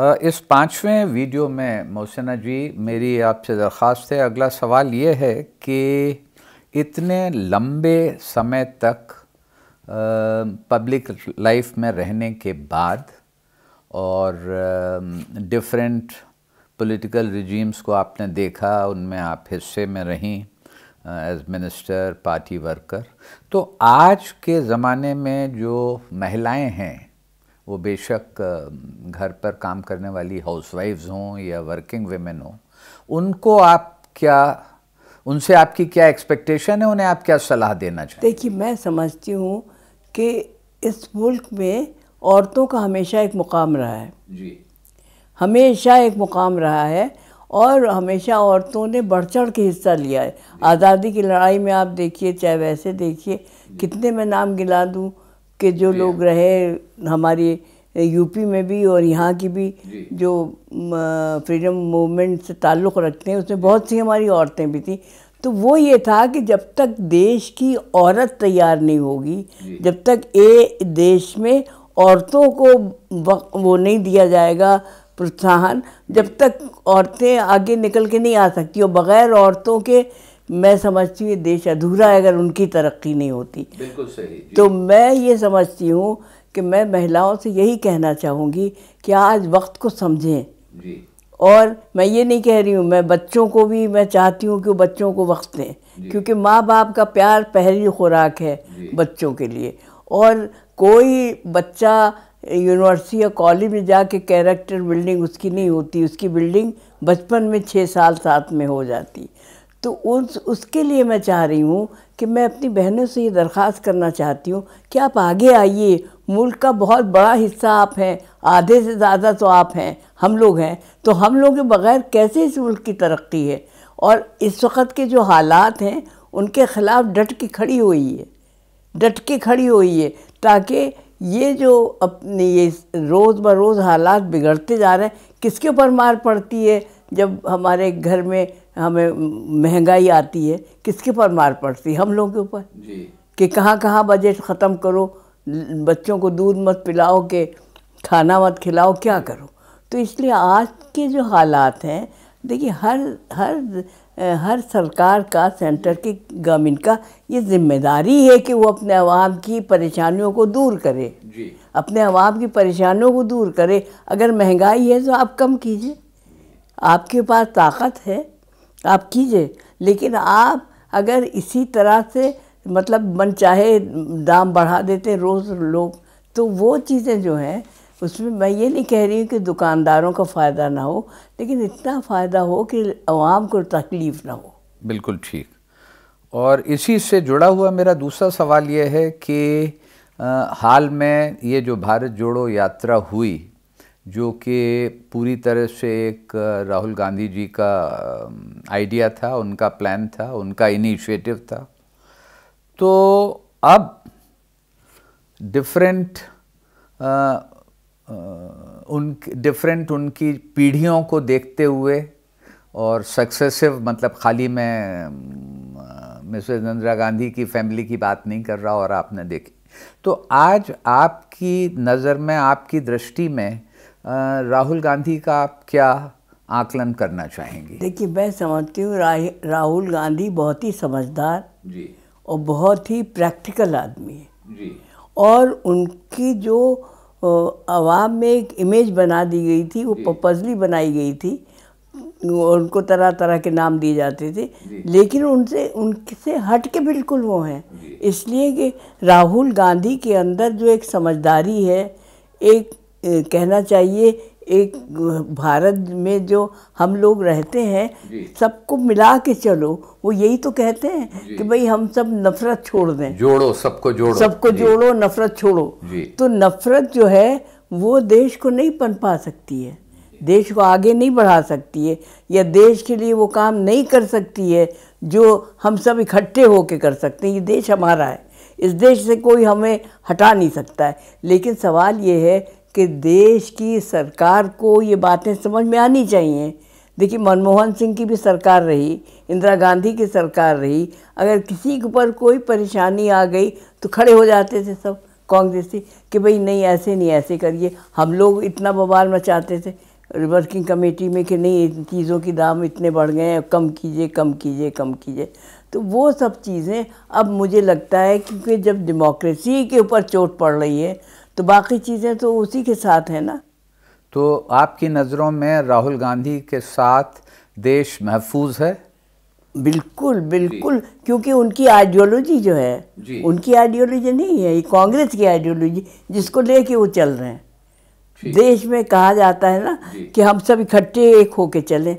इस पांचवें वीडियो में मोसना जी मेरी आपसे दरख्वास्त है अगला सवाल ये है कि इतने लंबे समय तक पब्लिक लाइफ में रहने के बाद और डिफरेंट पॉलिटिकल रिजीम्स को आपने देखा उनमें आप हिस्से में रहीं एज मिनिस्टर पार्टी वर्कर तो आज के ज़माने में जो महिलाएं हैं वो बेशक घर पर काम करने वाली हाउसवाइफ्स हों या वर्किंग वेमेन हों उनको आप क्या उनसे आपकी क्या एक्सपेक्टेशन है उन्हें आप क्या सलाह देना चाहिए देखिए मैं समझती हूँ कि इस मुल्क में औरतों का हमेशा एक मुकाम रहा है जी हमेशा एक मुकाम रहा है और हमेशा औरतों ने बढ़ चढ़ के हिस्सा लिया है आज़ादी की लड़ाई में आप देखिए चाहे वैसे देखिए कितने मैं नाम गिला दूँ के जो लोग हाँ। रहे हमारी यूपी में भी और यहाँ की भी जो फ्रीडम मूवमेंट से ताल्लुक़ रखते हैं उसमें बहुत सी हमारी औरतें भी थी तो वो ये था कि जब तक देश की औरत तैयार नहीं होगी जब तक ए देश में औरतों को वो नहीं दिया जाएगा प्रोत्साहन जब तक औरतें आगे निकल के नहीं आ सकती और बग़ैर औरतों के मैं समझती हूँ देश अधूरा है अगर उनकी तरक्की नहीं होती बिल्कुल सही तो मैं ये समझती हूँ कि मैं महिलाओं से यही कहना चाहूँगी कि आज वक्त को समझें जी और मैं ये नहीं कह रही हूँ मैं बच्चों को भी मैं चाहती हूँ कि वो बच्चों को वक्त दें क्योंकि माँ बाप का प्यार पहली खुराक है बच्चों के लिए और कोई बच्चा यूनिवर्सिटी या कॉलेज में जाके कैरेक्टर बिल्डिंग उसकी नहीं होती उसकी बिल्डिंग बचपन में छः साल साथ में हो जाती तो उस उसके लिए मैं चाह रही हूँ कि मैं अपनी बहनों से ये दरख्वास्त करना चाहती हूँ कि आप आगे आइए मुल्क का बहुत बड़ा हिस्सा आप हैं आधे से ज़्यादा तो आप हैं हम लोग हैं तो हम लोग के बग़ैर कैसे इस मुल्क की तरक्की है और इस वक्त के जो हालात हैं उनके ख़िलाफ़ डट के खड़ी हुई है डट के खड़ी हुई है ताकि ये जो अपने ये रोज़ बरोज़ हालात बिगड़ते जा रहे हैं किसके ऊपर मार पड़ती है जब हमारे घर में हमें महंगाई आती है किसके पर मार पड़ती है हम लोगों के ऊपर कि कहाँ कहाँ बजट ख़त्म करो बच्चों को दूध मत पिलाओ के खाना मत खिलाओ क्या करो तो इसलिए आज के जो हालात हैं देखिए हर हर हर सरकार का सेंटर की गवर्नमेंट का ये जिम्मेदारी है कि वो अपने आवाम की परेशानियों को दूर करे जी। अपने आवाम की परेशानियों को दूर करे अगर महंगाई है तो आप कम कीजिए आपके पास ताकत है आप कीजिए लेकिन आप अगर इसी तरह से मतलब मन चाहे दाम बढ़ा देते रोज़ लोग तो वो चीज़ें जो हैं उसमें मैं ये नहीं कह रही हूँ कि दुकानदारों का फ़ायदा ना हो लेकिन इतना फ़ायदा हो कि आवाम को तकलीफ़ ना हो बिल्कुल ठीक और इसी से जुड़ा हुआ मेरा दूसरा सवाल ये है कि आ, हाल में ये जो भारत जोड़ो यात्रा हुई जो कि पूरी तरह से एक राहुल गांधी जी का आइडिया था उनका प्लान था उनका इनिशिएटिव था तो अब डिफरेंट उन डिफरेंट उनकी पीढ़ियों को देखते हुए और सक्सेसिव मतलब खाली मैं मिसेज इंदिरा गांधी की फैमिली की बात नहीं कर रहा और आपने देखी तो आज आपकी नज़र में आपकी दृष्टि में राहुल गांधी का आप क्या आकलन करना चाहेंगे देखिए मैं समझती हूँ राहुल गांधी बहुत ही समझदार जी और बहुत ही प्रैक्टिकल आदमी है जी और उनकी जो आवाम में एक इमेज बना दी गई थी वो पपजली बनाई गई थी उनको तरह तरह के नाम दिए जाते थे लेकिन उनसे उनसे हट के बिल्कुल वो हैं इसलिए कि राहुल गांधी के अंदर जो एक समझदारी है एक कहना चाहिए एक भारत में जो हम लोग रहते हैं सबको मिला के चलो वो यही तो कहते हैं कि भाई हम सब नफरत छोड़ दें जोड़ो सबको जोड़ो सबको जोड़ो नफरत छोड़ो तो नफरत जो है वो देश को नहीं पनपा सकती है देश को आगे नहीं बढ़ा सकती है या देश के लिए वो काम नहीं कर सकती है जो हम सब इकट्ठे होके कर सकते हैं ये देश हमारा है इस देश से कोई हमें हटा नहीं सकता है लेकिन सवाल ये है कि देश की सरकार को ये बातें समझ में आनी चाहिए देखिए मनमोहन सिंह की भी सरकार रही इंदिरा गांधी की सरकार रही अगर किसी के ऊपर कोई परेशानी आ गई तो खड़े हो जाते थे सब कांग्रेसी कि भाई नहीं ऐसे नहीं ऐसे करिए हम लोग इतना बवाल मचाते थे वर्किंग कमेटी में कि नहीं चीज़ों की दाम इतने बढ़ गए हैं कम कीजिए कम कीजिए कम कीजिए तो वो सब चीज़ें अब मुझे लगता है क्योंकि जब डेमोक्रेसी के ऊपर चोट पड़ रही है तो बाकी चीज़ें तो उसी के साथ हैं ना तो आपकी नज़रों में राहुल गांधी के साथ देश महफूज है बिल्कुल बिल्कुल क्योंकि उनकी आइडियोलॉजी जो है उनकी आइडियोलॉजी नहीं है ये कांग्रेस की आइडियोलॉजी जिसको लेके वो चल रहे हैं देश में कहा जाता है ना कि हम सब इकट्ठे एक होके चले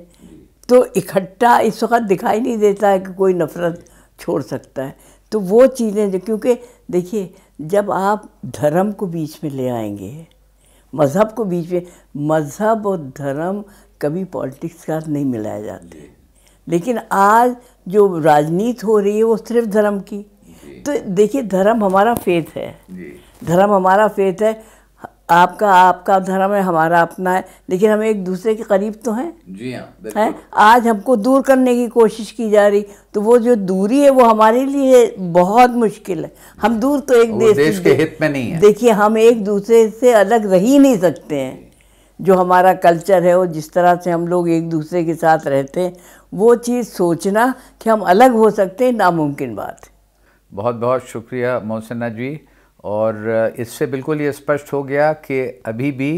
तो इकट्ठा इस वक्त दिखाई नहीं देता है कि कोई नफरत छोड़ सकता है तो वो चीज़ें जो क्योंकि देखिए जब आप धर्म को बीच में ले आएंगे मज़हब को बीच में मज़हब और धर्म कभी पॉलिटिक्स का नहीं मिलाया जाते लेकिन आज जो राजनीति हो रही है वो सिर्फ धर्म की तो देखिए धर्म हमारा फेथ है धर्म हमारा फेथ है आपका आपका धर्म है हमारा अपना है लेकिन हम एक दूसरे के करीब तो हैं जी हाँ हैं आज हमको दूर करने की कोशिश की जा रही तो वो जो दूरी है वो हमारे लिए बहुत मुश्किल है हम दूर तो एक देश, देश के हित में नहीं है देखिए हम एक दूसरे से अलग रह ही नहीं सकते हैं जो हमारा कल्चर है वो जिस तरह से हम लोग एक दूसरे के साथ रहते हैं वो चीज़ सोचना कि हम अलग हो सकते हैं नामुमकिन बात बहुत बहुत शुक्रिया मोहसिना जी और इससे बिल्कुल ये स्पष्ट हो गया कि अभी भी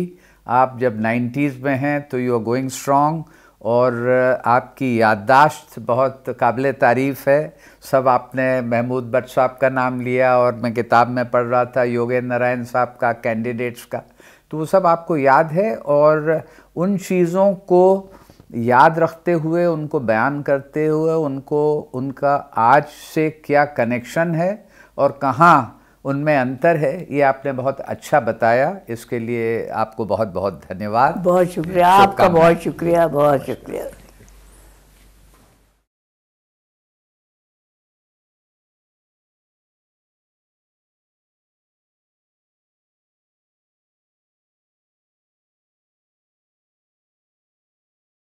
आप जब 90s में हैं तो यू आर गोइंग स्ट्रॉन्ग और आपकी याददाश्त बहुत काबिल तारीफ़ है सब आपने महमूद बट साहब का नाम लिया और मैं किताब में पढ़ रहा था योगेंद्र नारायण साहब का कैंडिडेट्स का तो वो सब आपको याद है और उन चीज़ों को याद रखते हुए उनको बयान करते हुए उनको उनका आज से क्या कनेक्शन है और कहाँ उनमें अंतर है ये आपने बहुत अच्छा बताया इसके लिए आपको बहुत बहुत धन्यवाद बहुत शुक्रिया आपका बहुत शुक्रिया बहुत शुक्रिया